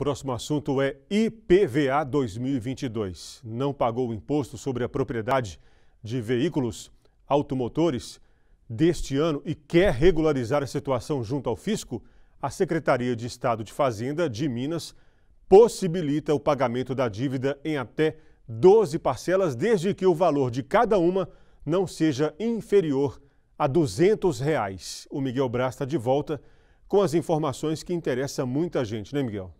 Próximo assunto é IPVA 2022. Não pagou o imposto sobre a propriedade de veículos automotores deste ano e quer regularizar a situação junto ao fisco? A Secretaria de Estado de Fazenda de Minas possibilita o pagamento da dívida em até 12 parcelas, desde que o valor de cada uma não seja inferior a R$ 200. Reais. O Miguel Braz está de volta com as informações que interessam muita gente, né, Miguel?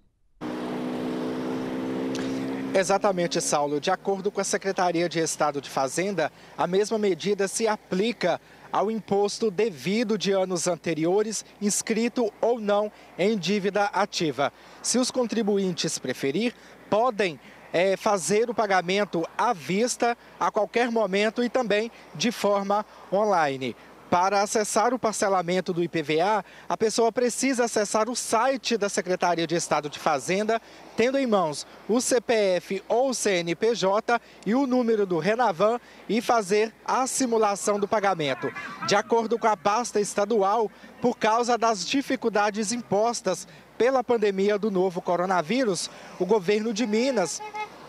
Exatamente, Saulo. De acordo com a Secretaria de Estado de Fazenda, a mesma medida se aplica ao imposto devido de anos anteriores, inscrito ou não em dívida ativa. Se os contribuintes preferir, podem é, fazer o pagamento à vista a qualquer momento e também de forma online. Para acessar o parcelamento do IPVA, a pessoa precisa acessar o site da Secretaria de Estado de Fazenda, tendo em mãos o CPF ou o CNPJ e o número do Renavan e fazer a simulação do pagamento. De acordo com a pasta estadual, por causa das dificuldades impostas pela pandemia do novo coronavírus, o governo de Minas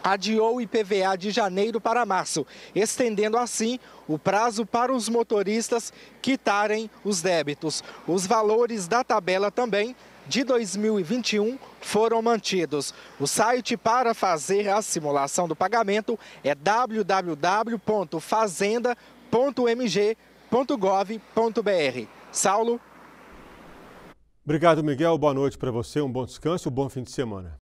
adiou o IPVA de janeiro para março, estendendo assim o prazo para os motoristas quitarem os débitos. Os valores da tabela também de 2021 foram mantidos. O site para fazer a simulação do pagamento é www.fazenda.mg.gov.br. Saulo. Obrigado, Miguel. Boa noite para você, um bom descanso, um bom fim de semana.